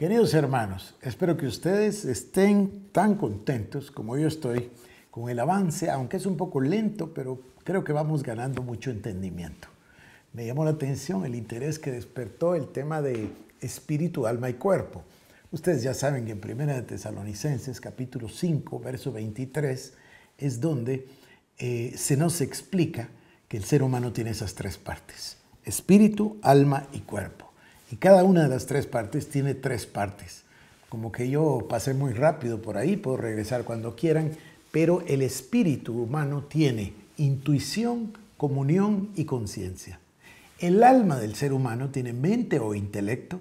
Queridos hermanos, espero que ustedes estén tan contentos como yo estoy con el avance, aunque es un poco lento, pero creo que vamos ganando mucho entendimiento. Me llamó la atención el interés que despertó el tema de espíritu, alma y cuerpo. Ustedes ya saben que en Primera de Tesalonicenses, capítulo 5, verso 23, es donde eh, se nos explica que el ser humano tiene esas tres partes, espíritu, alma y cuerpo. Y cada una de las tres partes tiene tres partes. Como que yo pasé muy rápido por ahí, puedo regresar cuando quieran, pero el espíritu humano tiene intuición, comunión y conciencia. El alma del ser humano tiene mente o intelecto,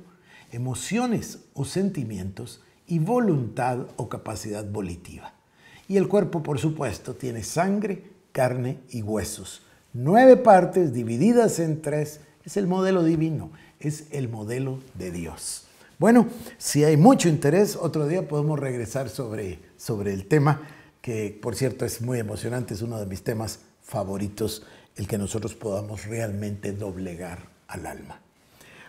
emociones o sentimientos y voluntad o capacidad volitiva. Y el cuerpo, por supuesto, tiene sangre, carne y huesos. Nueve partes divididas en tres es el modelo divino es el modelo de Dios. Bueno, si hay mucho interés, otro día podemos regresar sobre, sobre el tema, que por cierto es muy emocionante, es uno de mis temas favoritos, el que nosotros podamos realmente doblegar al alma.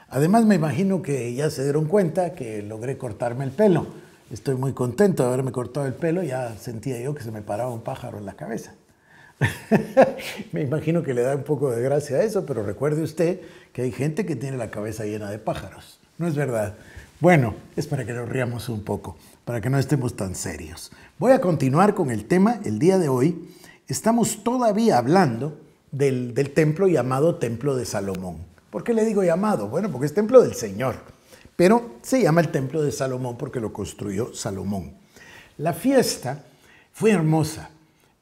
Además, me imagino que ya se dieron cuenta que logré cortarme el pelo. Estoy muy contento de haberme cortado el pelo, ya sentía yo que se me paraba un pájaro en la cabeza. Me imagino que le da un poco de gracia a eso, pero recuerde usted que hay gente que tiene la cabeza llena de pájaros. No es verdad. Bueno, es para que nos riamos un poco, para que no estemos tan serios. Voy a continuar con el tema el día de hoy. Estamos todavía hablando del, del templo llamado Templo de Salomón. ¿Por qué le digo llamado? Bueno, porque es templo del Señor, pero se llama el Templo de Salomón porque lo construyó Salomón. La fiesta fue hermosa.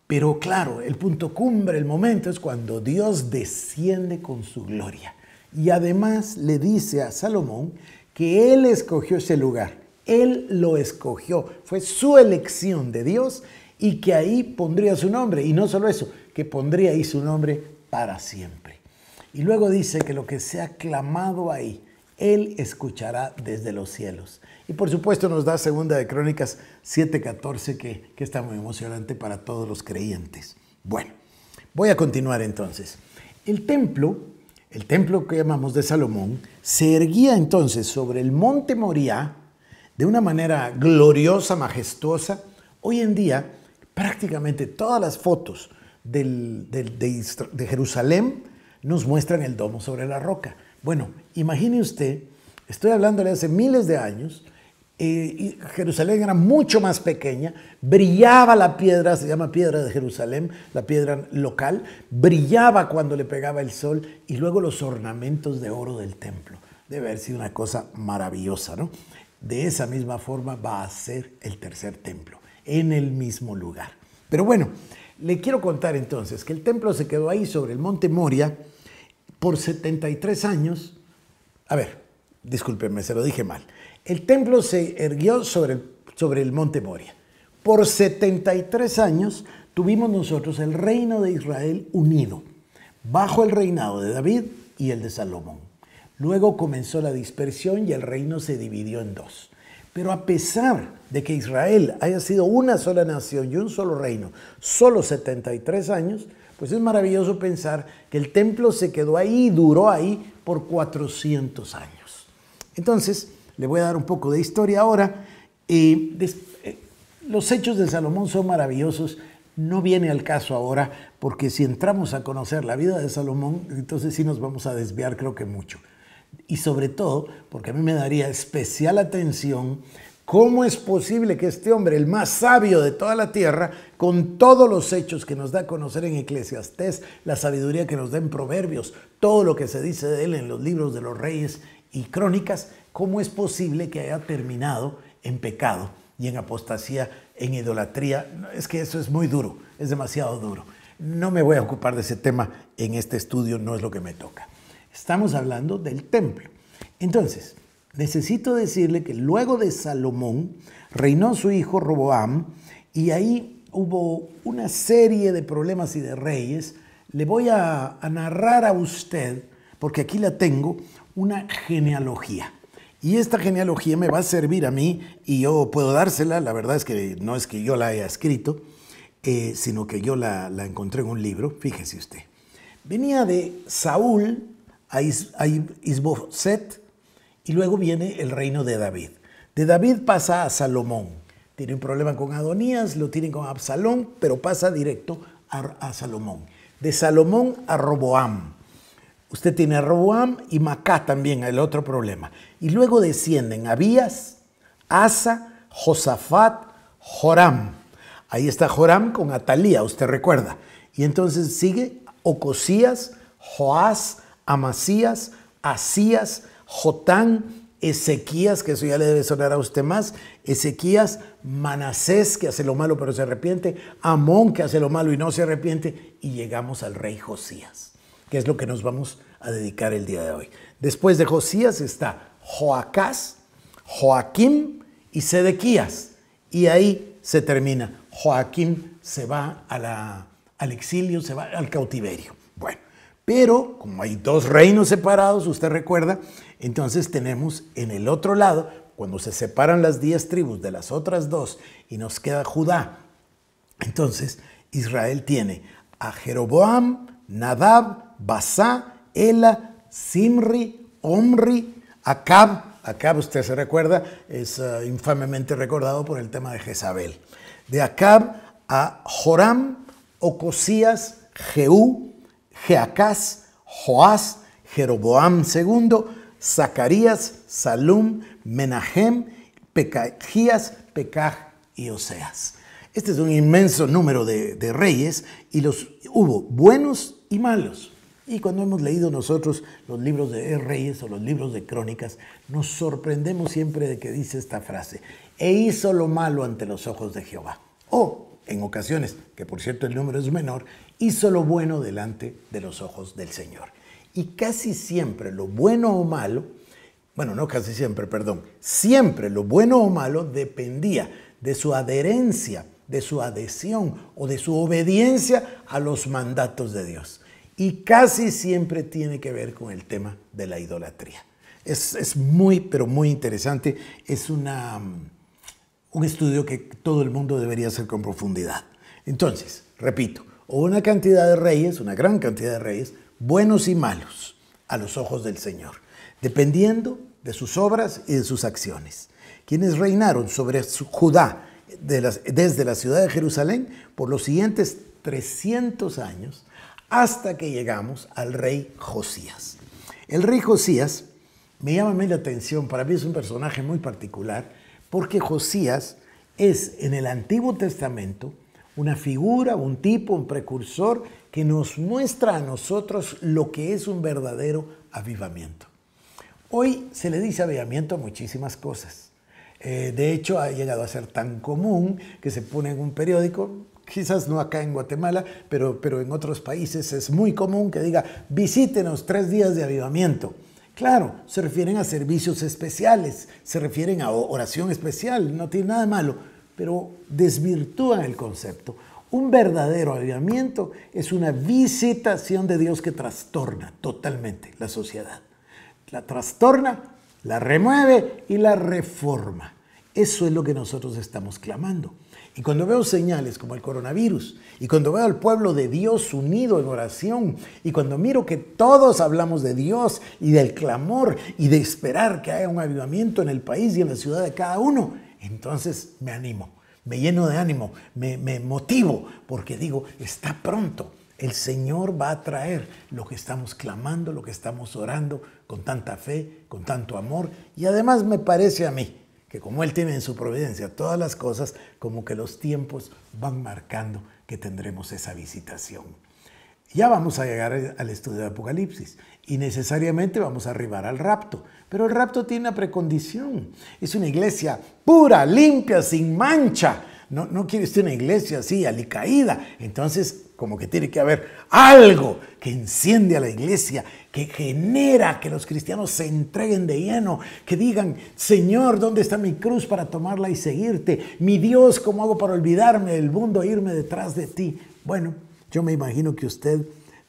Pero claro, el punto cumbre, el momento es cuando Dios desciende con su gloria. Y además le dice a Salomón que él escogió ese lugar, él lo escogió, fue su elección de Dios y que ahí pondría su nombre. Y no solo eso, que pondría ahí su nombre para siempre. Y luego dice que lo que se ha clamado ahí, él escuchará desde los cielos. Y por supuesto nos da segunda de Crónicas 7:14 que, que está muy emocionante para todos los creyentes. Bueno, voy a continuar entonces. El templo, el templo que llamamos de Salomón, se erguía entonces sobre el monte Moría de una manera gloriosa, majestuosa. Hoy en día prácticamente todas las fotos de Jerusalén nos muestran el domo sobre la roca. Bueno, imagine usted, estoy hablando de hace miles de años, eh, Jerusalén era mucho más pequeña, brillaba la piedra, se llama piedra de Jerusalén, la piedra local, brillaba cuando le pegaba el sol y luego los ornamentos de oro del templo. Debe haber sido una cosa maravillosa, ¿no? De esa misma forma va a ser el tercer templo, en el mismo lugar. Pero bueno, le quiero contar entonces que el templo se quedó ahí sobre el monte Moria, por 73 años. A ver, discúlpenme, se lo dije mal. El templo se erguió sobre el, sobre el monte Moria. Por 73 años tuvimos nosotros el reino de Israel unido, bajo el reinado de David y el de Salomón. Luego comenzó la dispersión y el reino se dividió en dos. Pero a pesar de que Israel haya sido una sola nación y un solo reino, solo 73 años, pues es maravilloso pensar que el templo se quedó ahí, y duró ahí por 400 años. Entonces, le voy a dar un poco de historia ahora. Eh, eh, los hechos de Salomón son maravillosos. No viene al caso ahora, porque si entramos a conocer la vida de Salomón, entonces sí nos vamos a desviar, creo que mucho. Y sobre todo, porque a mí me daría especial atención ¿Cómo es posible que este hombre, el más sabio de toda la tierra, con todos los hechos que nos da a conocer en Eclesiastés, la sabiduría que nos da en Proverbios, todo lo que se dice de él en los libros de los reyes y crónicas, cómo es posible que haya terminado en pecado y en apostasía, en idolatría? Es que eso es muy duro, es demasiado duro. No me voy a ocupar de ese tema en este estudio, no es lo que me toca. Estamos hablando del templo. Entonces, Necesito decirle que luego de Salomón reinó su hijo Roboam y ahí hubo una serie de problemas y de reyes. Le voy a, narrar a usted, porque aquí la tengo, una genealogía. Y esta genealogía me va a servir a mí y yo puedo dársela, la verdad es que no es que yo la haya escrito, eh, sino que yo la, encontré en un libro, fíjese usted. Venía de Saúl a Isboset, y luego viene el reino de David. De David pasa a Salomón. Tiene un problema con Adonías, lo tiene con Absalón, pero pasa directo a, Salomón. De Salomón a Roboam. Usted tiene a Roboam y Macá también, el otro problema. Y luego descienden Abías, Asa, Josafat, Joram. Ahí está Joram con Atalía, usted recuerda. Y entonces sigue Ocosías, Joás, Amasías, Asías, Jotán, Ezequías, que eso ya le debe sonar a usted más, Ezequías, Manasés, que hace lo malo pero se arrepiente, Amón, que hace lo malo y no se arrepiente, y llegamos al rey Josías, que es lo que nos vamos a dedicar el día de hoy. Después de Josías está Joacás, Joaquín y Sedequías, y ahí se termina. Joaquín se va al exilio, se va al cautiverio. Bueno, pero como hay dos reinos separados, usted recuerda, entonces tenemos en el otro lado, cuando se separan las diez tribus de las otras dos y nos queda Judá, entonces Israel tiene a Jeroboam, Nadab, Basá, Ela, Simri, Omri, Acab. Acab, usted se recuerda, es eh, infamemente recordado por el tema de Jezabel. De Acab a Joram, Ocosías, Jeú, Jeacás, Joás, Jeroboam II, Zacarías, Salum, Menahem, Pecajías, Pecaj y Oseas. Este es un inmenso número de, de, reyes y los hubo buenos y malos. Y cuando hemos leído nosotros los libros de reyes o los libros de crónicas, nos sorprendemos siempre de que dice esta frase, e hizo lo malo ante los ojos de Jehová. O, en ocasiones, que por cierto el número es menor, hizo lo bueno delante de los ojos del Señor. Y casi siempre lo bueno o malo, bueno, no casi siempre, perdón, siempre lo bueno o malo dependía de su adherencia, de su adhesión o de su obediencia a los mandatos de Dios. Y casi siempre tiene que ver con el tema de la idolatría. Es, muy, pero muy interesante. Es una, mm, un estudio que todo el mundo debería hacer con profundidad. Entonces, repito, hubo una cantidad de reyes, una gran cantidad de reyes, buenos y malos, a los ojos del Señor, dependiendo de sus obras y de sus acciones. Quienes reinaron sobre Judá desde la ciudad de Jerusalén por los siguientes 300 años hasta que llegamos al rey Josías. El rey Josías me llama a la atención, para mí es un personaje muy particular, porque Josías es en el Antiguo Testamento una figura, un tipo, un precursor que nos muestra a nosotros lo que es un verdadero avivamiento. Hoy se le dice avivamiento a muchísimas cosas. Eh, de hecho, ha llegado a ser tan común que se pone en un periódico, quizás no acá en Guatemala, pero, en otros países es muy común que diga, visítenos tres días de avivamiento. Claro, se refieren a servicios especiales, se refieren a oración especial, no tiene nada malo, pero desvirtúan el concepto un verdadero avivamiento es una visitación de Dios que trastorna totalmente la sociedad. La trastorna, la remueve y la reforma. Eso es lo que nosotros estamos clamando. Y cuando veo señales como el coronavirus, y cuando veo al pueblo de Dios unido en oración, y cuando miro que todos hablamos de Dios y del clamor y de esperar que haya un avivamiento en el país y en la ciudad de cada uno, entonces me animo me lleno de ánimo, me, me motivo, porque digo, está pronto. El Señor va a traer lo que estamos clamando, lo que estamos orando con tanta fe, con tanto amor. Y además me parece a mí que como Él tiene en su providencia todas las cosas, como que los tiempos van marcando que tendremos esa visitación. Ya vamos a llegar al estudio de Apocalipsis y necesariamente vamos a arribar al rapto. Pero el rapto tiene una precondición. Es una iglesia pura, limpia, sin mancha. No, no quiere ser una iglesia así, alicaída. Entonces, como que tiene que haber algo que enciende a la iglesia, que genera que los cristianos se entreguen de lleno, que digan, Señor, ¿dónde está mi cruz para tomarla y seguirte? Mi Dios, ¿cómo hago para olvidarme del mundo e irme detrás de ti? Bueno, yo me imagino que usted,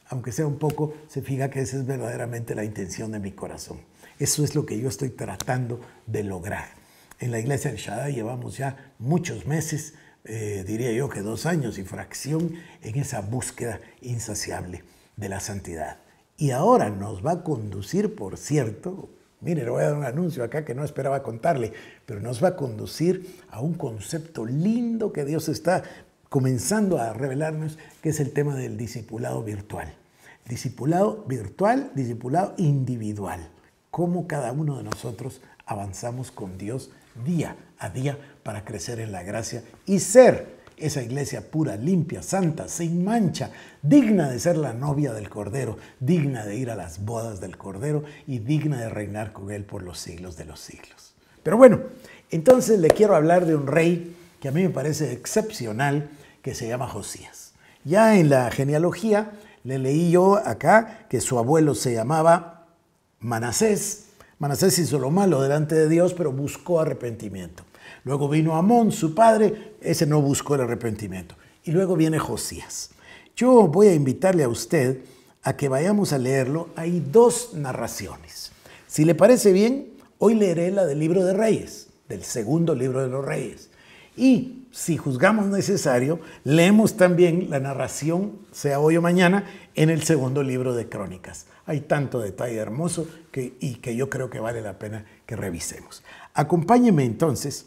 aunque sea un poco, se fija que esa es verdaderamente la intención de mi corazón. Eso es lo que yo estoy tratando de lograr. En la iglesia de Shaddai llevamos ya muchos meses, eh, diría yo que dos años y fracción, en esa búsqueda insaciable de la santidad. Y ahora nos va a conducir, por cierto, mire, le voy a dar un anuncio acá que no esperaba contarle, pero nos va a conducir a un concepto lindo que Dios está comenzando a revelarnos, que es el tema del discipulado virtual. Discipulado virtual, discipulado individual. Cómo cada uno de nosotros avanzamos con Dios día a día para crecer en la gracia y ser esa iglesia pura, limpia, santa, sin mancha, digna de ser la novia del Cordero, digna de ir a las bodas del Cordero y digna de reinar con Él por los siglos de los siglos. Pero bueno, entonces le quiero hablar de un rey que a mí me parece excepcional, que se llama Josías. Ya en la genealogía le leí yo acá que su abuelo se llamaba Manasés. Manasés hizo lo malo delante de Dios, pero buscó arrepentimiento. Luego vino Amón, su padre, ese no buscó el arrepentimiento. Y luego viene Josías. Yo voy a invitarle a usted a que vayamos a leerlo. Hay dos narraciones. Si le parece bien, hoy leeré la del libro de Reyes, del segundo libro de los Reyes. Y si juzgamos necesario, leemos también la narración, sea hoy o mañana, en el segundo libro de Crónicas. Hay tanto detalle hermoso y que yo creo que vale la pena que revisemos. Acompáñeme entonces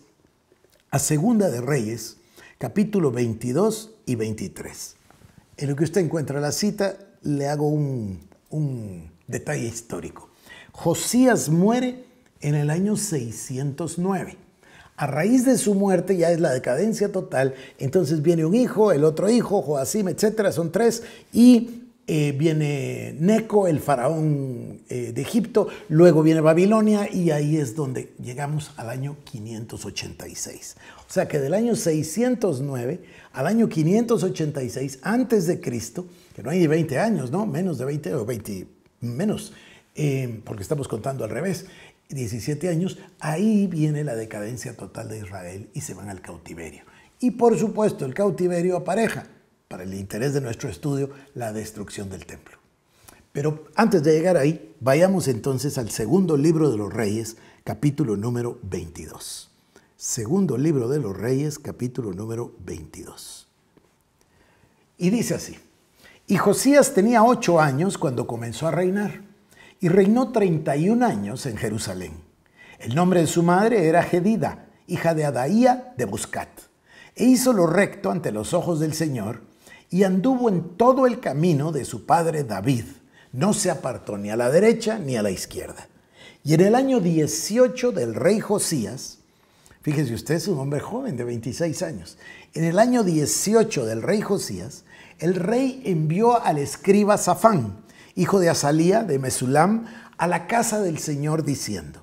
a Segunda de Reyes, capítulo 22 y 23. En lo que usted encuentra la cita, le hago un, un detalle histórico. Josías muere en el año 609 a raíz de su muerte ya es la decadencia total. Entonces viene un hijo, el otro hijo, Joacim, etcétera, son tres. Y eh, viene Neco, el faraón eh, de Egipto, luego viene Babilonia y ahí es donde llegamos al año 586. O sea que del año 609 al año 586 antes de Cristo, que no hay 20 años, ¿no? Menos de 20 o 20, menos, eh, porque estamos contando al revés. 17 años, ahí viene la decadencia total de Israel y se van al cautiverio. Y por supuesto, el cautiverio apareja, para el interés de nuestro estudio, la destrucción del templo. Pero antes de llegar ahí, vayamos entonces al segundo libro de los reyes, capítulo número 22. Segundo libro de los reyes, capítulo número 22. Y dice así, y Josías tenía ocho años cuando comenzó a reinar y reinó 31 años en Jerusalén. El nombre de su madre era Gedida, hija de Adaía de Buscat. E hizo lo recto ante los ojos del Señor y anduvo en todo el camino de su padre David. No se apartó ni a la derecha ni a la izquierda. Y en el año 18 del rey Josías, fíjese usted, es un hombre joven de 26 años, en el año 18 del rey Josías, el rey envió al escriba Safán, hijo de Azalía, de Mesulam, a la casa del Señor diciendo,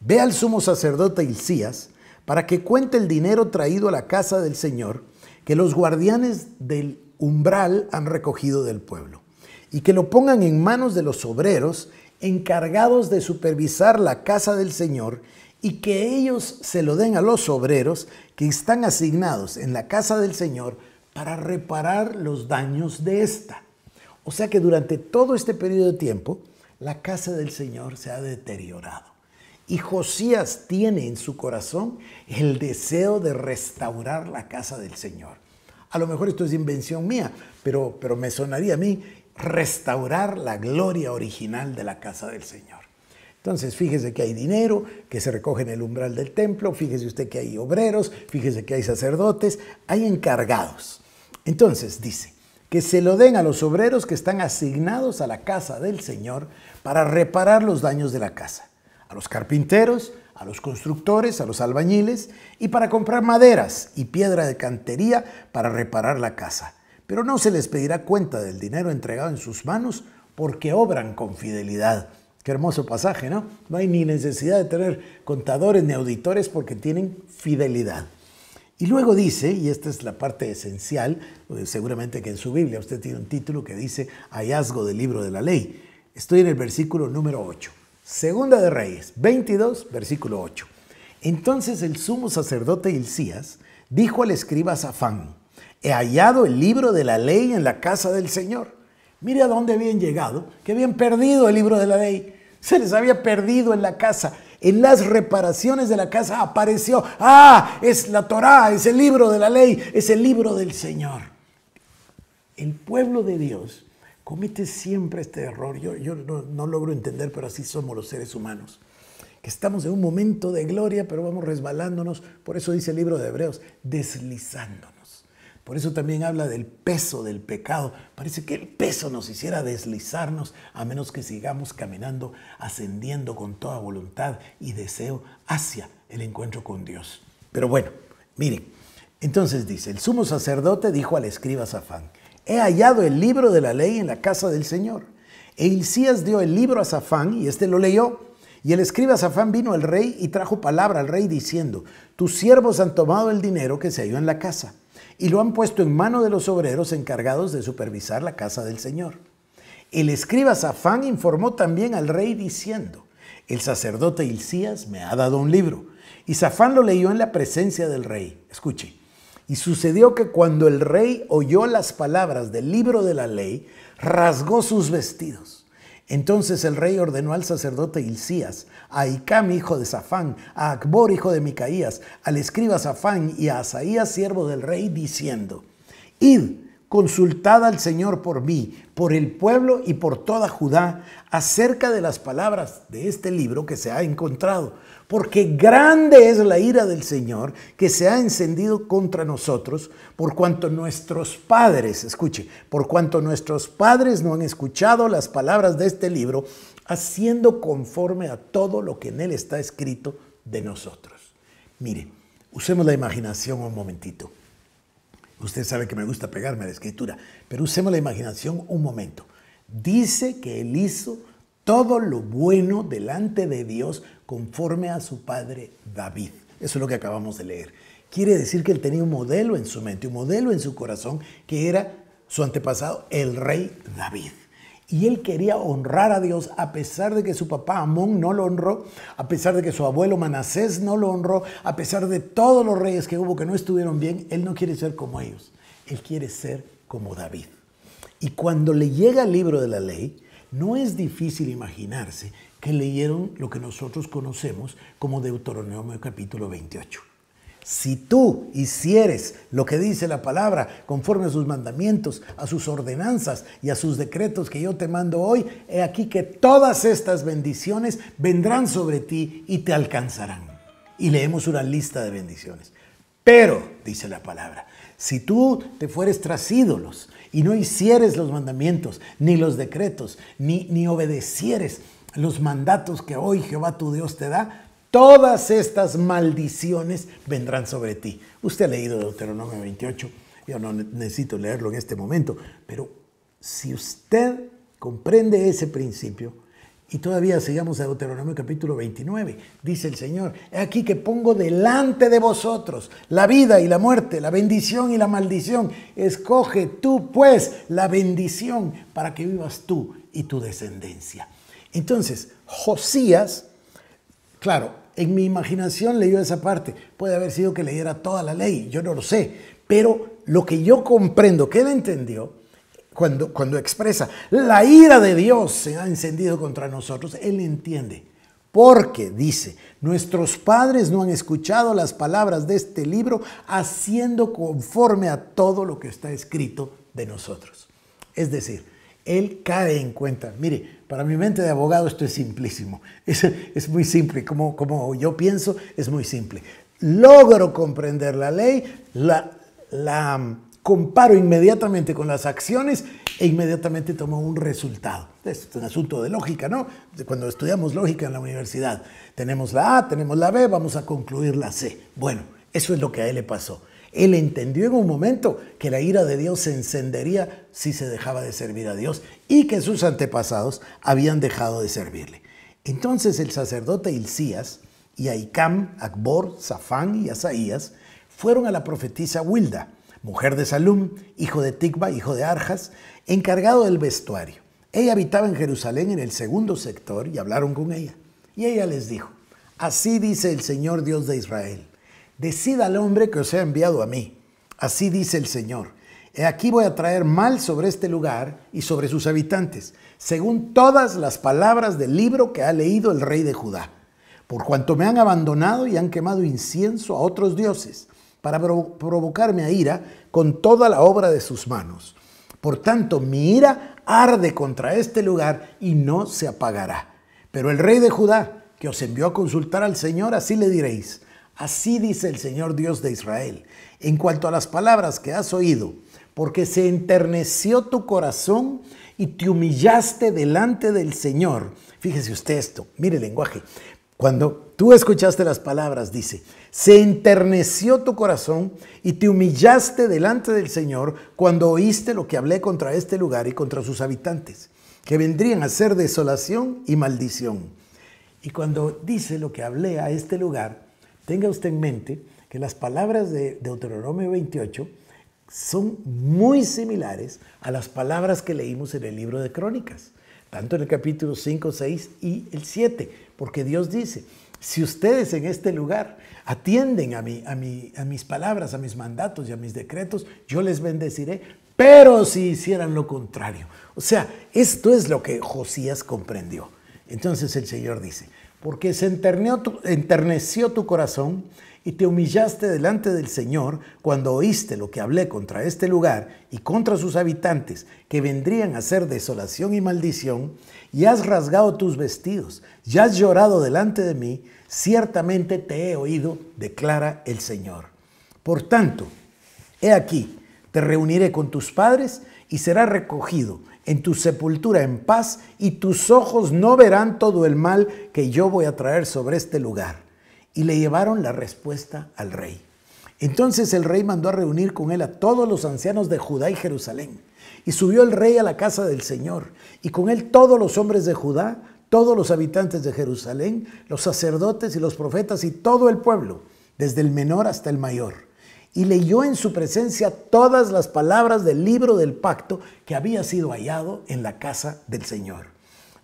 Ve al sumo sacerdote Hilcías para que cuente el dinero traído a la casa del Señor que los guardianes del umbral han recogido del pueblo y que lo pongan en manos de los obreros encargados de supervisar la casa del Señor y que ellos se lo den a los obreros que están asignados en la casa del Señor para reparar los daños de ésta o sea que durante todo este periodo de tiempo, la casa del Señor se ha deteriorado. Y Josías tiene en su corazón el deseo de restaurar la casa del Señor. A lo mejor esto es invención mía, pero, pero me sonaría a mí restaurar la gloria original de la casa del Señor. Entonces, fíjese que hay dinero que se recoge en el umbral del templo, fíjese usted que hay obreros, fíjese que hay sacerdotes, hay encargados. Entonces, dice, que se lo den a los obreros que están asignados a la casa del Señor para reparar los daños de la casa, a los carpinteros, a los constructores, a los albañiles y para comprar maderas y piedra de cantería para reparar la casa. Pero no se les pedirá cuenta del dinero entregado en sus manos porque obran con fidelidad. Qué hermoso pasaje, ¿no? No hay ni necesidad de tener contadores ni auditores porque tienen fidelidad. Y luego dice, y esta es la parte esencial, eh, seguramente que en su Biblia usted tiene un título que dice hallazgo del libro de la ley. Estoy en el versículo número 8. Segunda de Reyes, 22, versículo 8. Entonces el sumo sacerdote Hilcías dijo al escriba Safán, he hallado el libro de la ley en la casa del Señor. Mire a dónde habían llegado, que habían perdido el libro de la ley. Se les había perdido en la casa. En las reparaciones de la casa apareció, ah, es la Torá, es el libro de la ley, es el libro del Señor. El pueblo de Dios comete siempre este error. Yo, yo no, logro entender, pero así somos los seres humanos estamos en un momento de gloria, pero vamos resbalándonos, por eso dice el libro de Hebreos, deslizándonos. Por eso también habla del peso del pecado. Parece que el peso nos hiciera deslizarnos a menos que sigamos caminando, ascendiendo con toda voluntad y deseo hacia el encuentro con Dios. Pero bueno, miren, entonces dice, el sumo sacerdote dijo al escriba Zafán, he hallado el libro de la ley en la casa del Señor. E Isías dio el libro a Zafán y éste lo leyó. Y el escriba Zafán vino al rey y trajo palabra al rey diciendo, tus siervos han tomado el dinero que se halló en la casa y lo han puesto en mano de los obreros encargados de supervisar la casa del Señor. El escriba Safán informó también al rey diciendo, el sacerdote Hilcías me ha dado un libro. Y Safán lo leyó en la presencia del rey. Escuche. Y sucedió que cuando el rey oyó las palabras del libro de la ley, rasgó sus vestidos entonces el rey ordenó al sacerdote Hilcías, a Icam hijo de Safán, a Acbor hijo de Micaías, al escriba Safán y a Asaías siervo del rey, diciendo, Id, consultad al Señor por mí, por el pueblo y por toda Judá, acerca de las palabras de este libro que se ha encontrado, porque grande es la ira del Señor que se ha encendido contra nosotros, por cuanto nuestros padres, escuche, por cuanto nuestros padres no han escuchado las palabras de este libro, haciendo conforme a todo lo que en él está escrito de nosotros. Mire, usemos la imaginación un momentito. Usted sabe que me gusta pegarme a la escritura, pero usemos la imaginación un momento. Dice que él hizo todo lo bueno delante de Dios conforme a su padre David. Eso es lo que acabamos de leer. Quiere decir que él tenía un modelo en su mente, un modelo en su corazón, que era su antepasado, el rey David. Y él quería honrar a Dios a pesar de que su papá Amón no lo honró, a pesar de que su abuelo Manasés no lo honró, a pesar de todos los reyes que hubo que no estuvieron bien, él no quiere ser como ellos, él quiere ser como David. Y cuando le llega el libro de la ley, no es difícil imaginarse que leyeron lo que nosotros conocemos como Deuteronomio capítulo 28. Si tú hicieres lo que dice la palabra, conforme a sus mandamientos, a sus ordenanzas y a sus decretos que yo te mando hoy, he aquí que todas estas bendiciones vendrán sobre ti y te alcanzarán. Y leemos una lista de bendiciones. Pero, dice la palabra, si tú te fueres tras ídolos, y no hicieres los mandamientos, ni los decretos, ni, ni obedecieres los mandatos que hoy Jehová tu Dios te da, todas estas maldiciones vendrán sobre ti. Usted ha leído Deuteronomio 28, yo no necesito leerlo en este momento, pero si usted comprende ese principio, y todavía sigamos a Deuteronomio capítulo 29. Dice el Señor, he aquí que pongo delante de vosotros la vida y la muerte, la bendición y la maldición. Escoge tú pues la bendición para que vivas tú y tu descendencia. Entonces, Josías, claro, en mi imaginación leyó esa parte. Puede haber sido que leyera toda la ley, yo no lo sé. Pero lo que yo comprendo que él entendió cuando, cuando expresa, la ira de Dios se ha encendido contra nosotros, Él entiende. Porque, dice, nuestros padres no han escuchado las palabras de este libro, haciendo conforme a todo lo que está escrito de nosotros. Es decir, él cae en cuenta. Mire, para mi mente de abogado esto es simplísimo. Es, es muy simple. Como, como, yo pienso, es muy simple. Logro comprender la ley, la, la comparo inmediatamente con las acciones e inmediatamente tomo un resultado. Es un asunto de lógica, ¿no? Cuando estudiamos lógica en la universidad, tenemos la A, tenemos la B, vamos a concluir la C. Bueno, eso es lo que a él le pasó. Él entendió en un momento que la ira de Dios se encendería si se dejaba de servir a Dios y que sus antepasados habían dejado de servirle. Entonces el sacerdote Ilcías y Aicam, Akbor, Safán y Asaías fueron a la profetisa Wilda mujer de Salum, hijo de Tikva, hijo de Arjas, encargado del vestuario. Ella habitaba en Jerusalén en el segundo sector y hablaron con ella. Y ella les dijo, así dice el Señor Dios de Israel, decida al hombre que os ha enviado a mí. Así dice el Señor, he aquí voy a traer mal sobre este lugar y sobre sus habitantes, según todas las palabras del libro que ha leído el rey de Judá, por cuanto me han abandonado y han quemado incienso a otros dioses para provocarme a ira con toda la obra de sus manos. Por tanto, mi ira arde contra este lugar y no se apagará. Pero el rey de Judá, que os envió a consultar al Señor, así le diréis, así dice el Señor Dios de Israel, en cuanto a las palabras que has oído, porque se enterneció tu corazón y te humillaste delante del Señor. Fíjese usted esto, mire el lenguaje, cuando tú escuchaste las palabras, dice, se enterneció tu corazón y te humillaste delante del Señor cuando oíste lo que hablé contra este lugar y contra sus habitantes, que vendrían a ser desolación y maldición. Y cuando dice lo que hablé a este lugar, tenga usted en mente que las palabras de Deuteronomio 28 son muy similares a las palabras que leímos en el libro de Crónicas tanto en el capítulo 5, 6 y el 7, porque Dios dice, si ustedes en este lugar atienden a, mí a, mis palabras, a mis mandatos y a mis decretos, yo les bendeciré, pero si hicieran lo contrario. O sea, esto es lo que Josías comprendió. Entonces el Señor dice, porque se enterneció tu corazón y te humillaste delante del Señor cuando oíste lo que hablé contra este lugar y contra sus habitantes, que vendrían a ser desolación y maldición, y has rasgado tus vestidos, y has llorado delante de mí, ciertamente te he oído, declara el Señor. Por tanto, he aquí, te reuniré con tus padres y será recogido en tu sepultura en paz, y tus ojos no verán todo el mal que yo voy a traer sobre este lugar y le llevaron la respuesta al rey. Entonces el rey mandó a reunir con él a todos los ancianos de Judá y Jerusalén. Y subió el rey a la casa del Señor, y con él todos los hombres de Judá, todos los habitantes de Jerusalén, los sacerdotes y los profetas y todo el pueblo, desde el menor hasta el mayor. Y leyó en su presencia todas las palabras del libro del pacto que había sido hallado en la casa del Señor.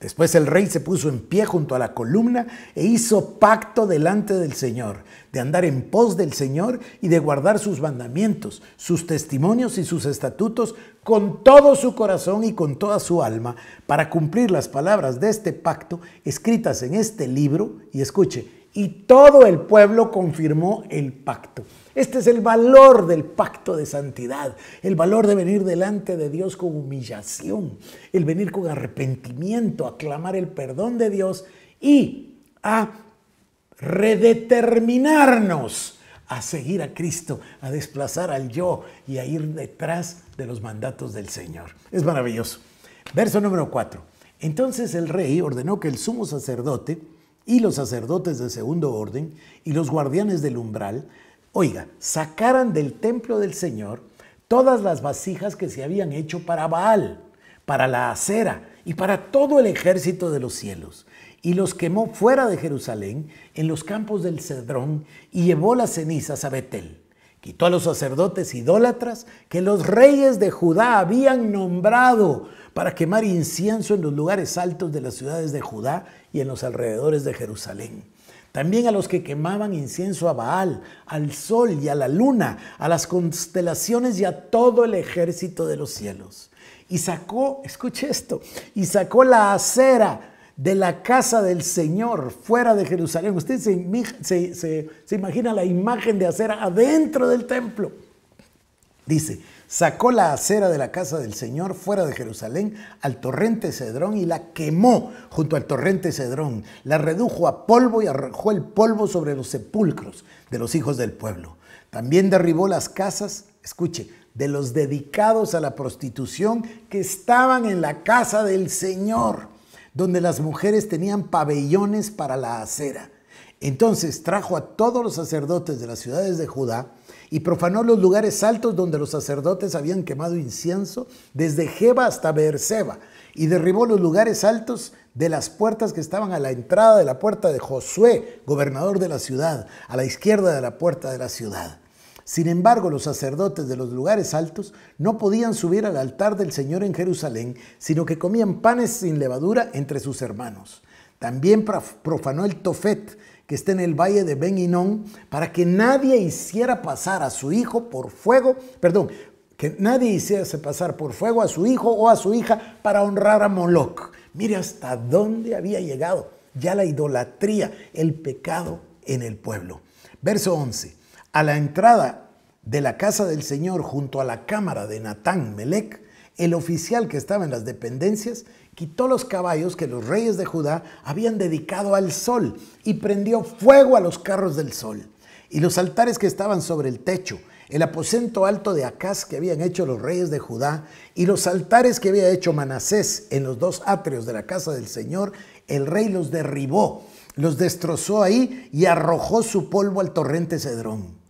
Después el rey se puso en pie junto a la columna e hizo pacto delante del Señor, de andar en pos del Señor y de guardar sus mandamientos, sus testimonios y sus estatutos con todo su corazón y con toda su alma, para cumplir las palabras de este pacto escritas en este libro. Y escuche, y todo el pueblo confirmó el pacto. Este es el valor del pacto de santidad, el valor de venir delante de Dios con humillación, el venir con arrepentimiento, a clamar el perdón de Dios y a redeterminarnos a seguir a Cristo, a desplazar al yo y a ir detrás de los mandatos del Señor. Es maravilloso. Verso número 4. Entonces el rey ordenó que el sumo sacerdote y los sacerdotes de segundo orden y los guardianes del umbral oiga, sacaran del templo del Señor todas las vasijas que se habían hecho para Baal, para la acera y para todo el ejército de los cielos. Y los quemó fuera de Jerusalén, en los campos del Cedrón, y llevó las cenizas a Betel. Quitó a los sacerdotes idólatras que los reyes de Judá habían nombrado para quemar incienso en los lugares altos de las ciudades de Judá y en los alrededores de Jerusalén. También a los que quemaban incienso a Baal, al sol y a la luna, a las constelaciones y a todo el ejército de los cielos. Y sacó, escuche esto, y sacó la acera de la casa del Señor fuera de Jerusalén. Usted se, imagina la imagen de acera adentro del templo. Dice, sacó la acera de la casa del Señor fuera de Jerusalén al torrente Cedrón y la quemó junto al torrente Cedrón, la redujo a polvo y arrojó el polvo sobre los sepulcros de los hijos del pueblo. También derribó las casas, escuche, de los dedicados a la prostitución que estaban en la casa del Señor, donde las mujeres tenían pabellones para la acera. Entonces trajo a todos los sacerdotes de las ciudades de Judá, y profanó los lugares altos donde los sacerdotes habían quemado incienso, desde Jeba hasta Beerseba, y derribó los lugares altos de las puertas que estaban a la entrada de la puerta de Josué, gobernador de la ciudad, a la izquierda de la puerta de la ciudad. Sin embargo, los sacerdotes de los lugares altos no podían subir al altar del Señor en Jerusalén, sino que comían panes sin levadura entre sus hermanos. También profanó el tofet, que está en el valle de Ben para que nadie hiciera pasar a su hijo por fuego, perdón, que nadie hiciese pasar por fuego a su hijo o a su hija para honrar a Moloch. Mire hasta dónde había llegado ya la idolatría, el pecado en el pueblo. Verso 11. A la entrada de la casa del Señor junto a la cámara de Natán Melec, el oficial que estaba en las dependencias quitó los caballos que los reyes de Judá habían dedicado al sol y prendió fuego a los carros del sol y los altares que estaban sobre el techo, el aposento alto de Acaz que habían hecho los reyes de Judá y los altares que había hecho Manasés en los dos atrios de la casa del Señor, el rey los derribó, los destrozó ahí y arrojó su polvo al torrente Cedrón.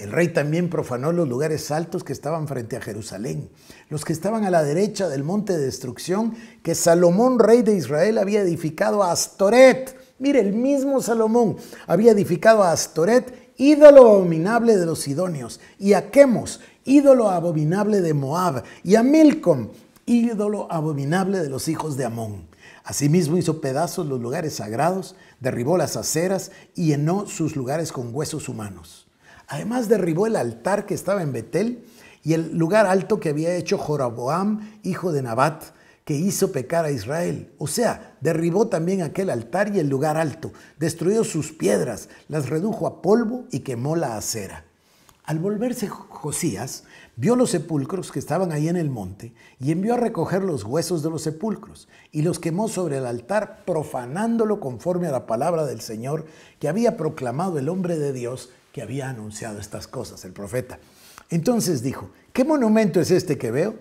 El rey también profanó los lugares altos que estaban frente a Jerusalén, los que estaban a la derecha del monte de destrucción que Salomón, rey de Israel, había edificado a Astoret. Mire, el mismo Salomón había edificado a Astoret, ídolo abominable de los sidonios, y a Chemos, ídolo abominable de Moab, y a Milcom, ídolo abominable de los hijos de Amón. Asimismo hizo pedazos los lugares sagrados, derribó las aceras y llenó sus lugares con huesos humanos. Además derribó el altar que estaba en Betel y el lugar alto que había hecho Joroboam, hijo de Nabat, que hizo pecar a Israel. O sea, derribó también aquel altar y el lugar alto, destruyó sus piedras, las redujo a polvo y quemó la acera. Al volverse Josías, vio los sepulcros que estaban ahí en el monte y envió a recoger los huesos de los sepulcros y los quemó sobre el altar, profanándolo conforme a la palabra del Señor que había proclamado el hombre de Dios que había anunciado estas cosas, el profeta. Entonces dijo, ¿qué monumento es este que veo?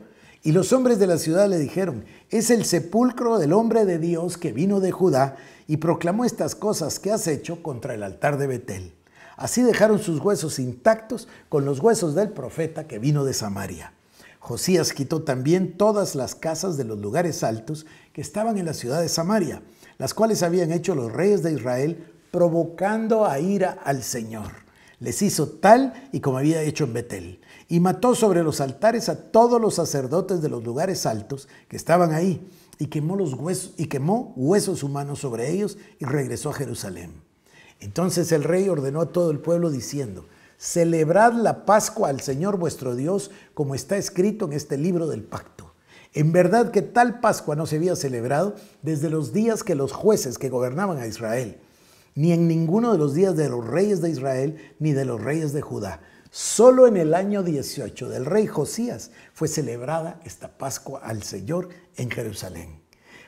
Y los hombres de la ciudad le dijeron, es el sepulcro del hombre de Dios que vino de Judá y proclamó estas cosas que has hecho contra el altar de Betel. Así dejaron sus huesos intactos con los huesos del profeta que vino de Samaria. Josías quitó también todas las casas de los lugares altos que estaban en la ciudad de Samaria, las cuales habían hecho los reyes de Israel, provocando a ira al Señor les hizo tal y como había hecho en Betel, y mató sobre los altares a todos los sacerdotes de los lugares altos que estaban ahí, y quemó, los huesos, y quemó huesos humanos sobre ellos, y regresó a Jerusalén. Entonces el rey ordenó a todo el pueblo diciendo, Celebrad la Pascua al Señor vuestro Dios, como está escrito en este libro del pacto. En verdad que tal Pascua no se había celebrado desde los días que los jueces que gobernaban a Israel ni en ninguno de los días de los reyes de Israel ni de los reyes de Judá. Solo en el año 18 del rey Josías fue celebrada esta Pascua al Señor en Jerusalén.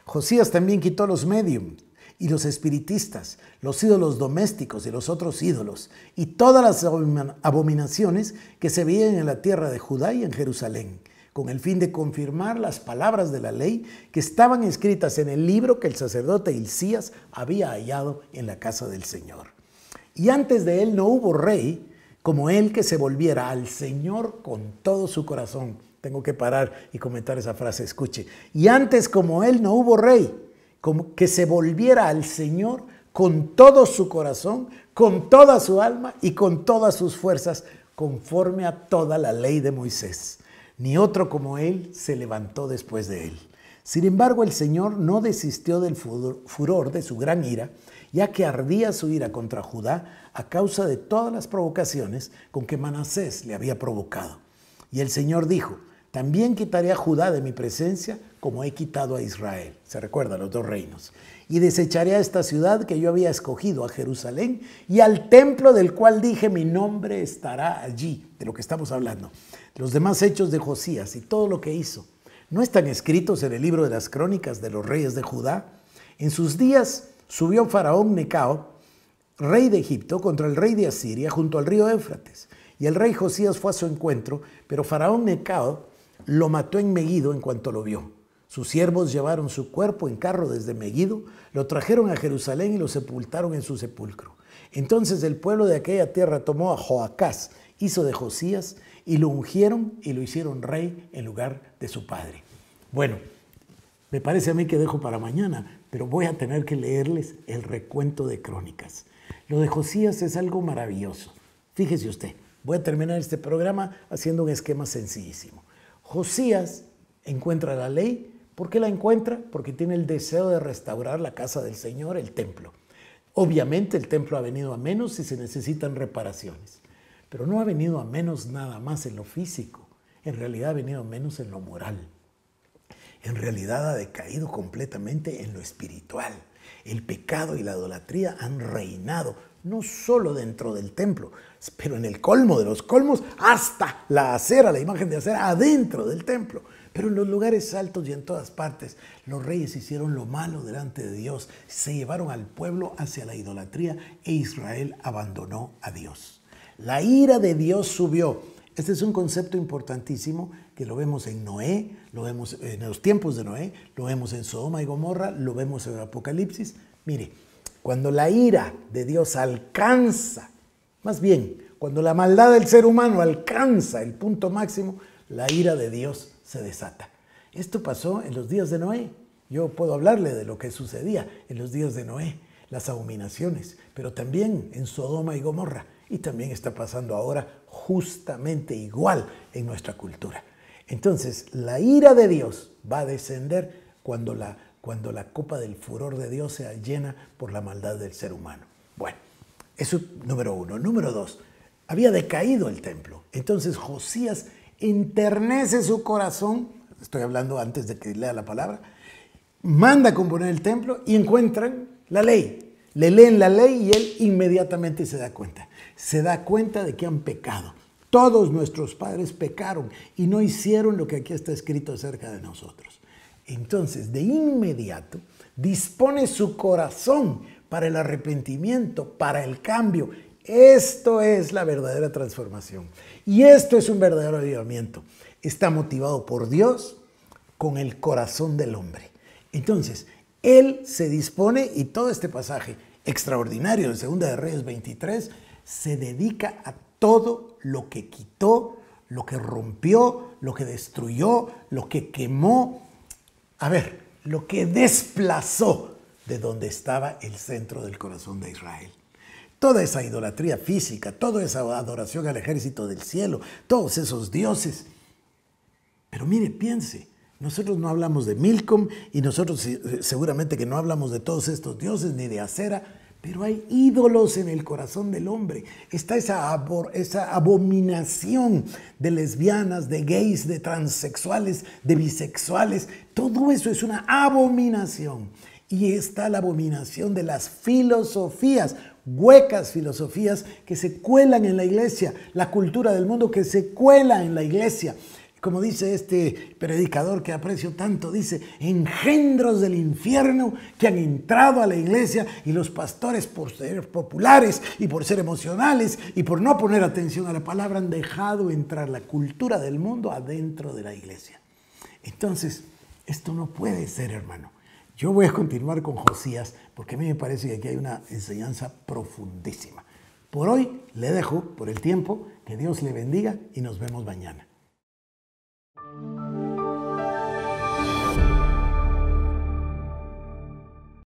Josías también quitó los medium, y los espiritistas, los ídolos domésticos y los otros ídolos, y todas las abominaciones que se veían en la tierra de Judá y en Jerusalén con el fin de confirmar las palabras de la ley que estaban escritas en el libro que el sacerdote Hilcías había hallado en la casa del Señor. Y antes de él no hubo rey como él que se volviera al Señor con todo su corazón. Tengo que parar y comentar esa frase, escuche. Y antes como él no hubo rey como que se volviera al Señor con todo su corazón, con toda su alma y con todas sus fuerzas, conforme a toda la ley de Moisés ni otro como él se levantó después de él. Sin embargo, el Señor no desistió del furor de su gran ira, ya que ardía su ira contra Judá a causa de todas las provocaciones con que Manasés le había provocado. Y el Señor dijo, también quitaré a Judá de mi presencia como he quitado a Israel. Se recuerda los dos reinos. Y desecharé a esta ciudad que yo había escogido, a Jerusalén, y al templo del cual dije mi nombre estará allí, de lo que estamos hablando. Los demás hechos de Josías y todo lo que hizo no están escritos en el libro de las crónicas de los reyes de Judá. En sus días subió Faraón Necao, rey de Egipto, contra el rey de Asiria junto al río Éfrates. Y el rey Josías fue a su encuentro, pero Faraón Necao lo mató en Megido en cuanto lo vio. Sus siervos llevaron su cuerpo en carro desde Megido, lo trajeron a Jerusalén y lo sepultaron en su sepulcro. Entonces el pueblo de aquella tierra tomó a Joacás, hizo de Josías, y lo ungieron y lo hicieron rey en lugar de su padre. Bueno, me parece a mí que dejo para mañana, pero voy a tener que leerles el recuento de crónicas. Lo de Josías es algo maravilloso. Fíjese usted, voy a terminar este programa haciendo un esquema sencillísimo. Josías encuentra la ley. ¿Por qué la encuentra? Porque tiene el deseo de restaurar la casa del Señor, el templo. Obviamente el templo ha venido a menos y se necesitan reparaciones. Pero no ha venido a menos nada más en lo físico, en realidad ha venido a menos en lo moral. En realidad ha decaído completamente en lo espiritual. El pecado y la idolatría han reinado, no solo dentro del templo, pero en el colmo de los colmos, hasta la acera, la imagen de acera, adentro del templo. Pero en los lugares altos y en todas partes, los reyes hicieron lo malo delante de Dios, se llevaron al pueblo hacia la idolatría e Israel abandonó a Dios. La ira de Dios subió. Este es un concepto importantísimo que lo vemos en Noé, lo vemos en los tiempos de Noé, lo vemos en Sodoma y Gomorra, lo vemos en el Apocalipsis. Mire, cuando la ira de Dios alcanza, más bien, cuando la maldad del ser humano alcanza el punto máximo, la ira de Dios se desata. Esto pasó en los días de Noé. Yo puedo hablarle de lo que sucedía en los días de Noé, las abominaciones, pero también en Sodoma y Gomorra y también está pasando ahora justamente igual en nuestra cultura. Entonces, la ira de Dios va a descender cuando la, cuando la copa del furor de Dios se llena por la maldad del ser humano. Bueno, eso es número uno. Número dos, había decaído el templo. Entonces Josías internece su corazón, estoy hablando antes de que lea la palabra, manda a componer el templo y encuentran la ley, le leen la ley y él inmediatamente se da cuenta. Se da cuenta de que han pecado. Todos nuestros padres pecaron y no hicieron lo que aquí está escrito acerca de nosotros. Entonces, de inmediato, dispone su corazón para el arrepentimiento, para el cambio. Esto es la verdadera transformación. Y esto es un verdadero avivamiento. Está motivado por Dios con el corazón del hombre. Entonces, él se dispone y todo este pasaje extraordinario de Segunda de Reyes 23 se dedica a todo lo que quitó, lo que rompió, lo que destruyó, lo que quemó, a ver, lo que desplazó de donde estaba el centro del corazón de Israel. Toda esa idolatría física, toda esa adoración al ejército del cielo, todos esos dioses. Pero mire, piense, nosotros no hablamos de Milcom y nosotros eh, seguramente que no hablamos de todos estos dioses ni de acera, pero hay ídolos en el corazón del hombre. Está esa, esa, abominación de lesbianas, de gays, de transexuales, de bisexuales. Todo eso es una abominación. Y está la abominación de las filosofías, huecas filosofías que se cuelan en la iglesia, la cultura del mundo que se cuela en la iglesia como dice este predicador que aprecio tanto, dice, engendros del infierno que han entrado a la iglesia y los pastores por ser populares y por ser emocionales y por no poner atención a la palabra han dejado entrar la cultura del mundo adentro de la iglesia. Entonces, esto no puede ser, hermano. Yo voy a continuar con Josías porque a mí me parece que aquí hay una enseñanza profundísima. Por hoy le dejo, por el tiempo, que Dios le bendiga y nos vemos mañana.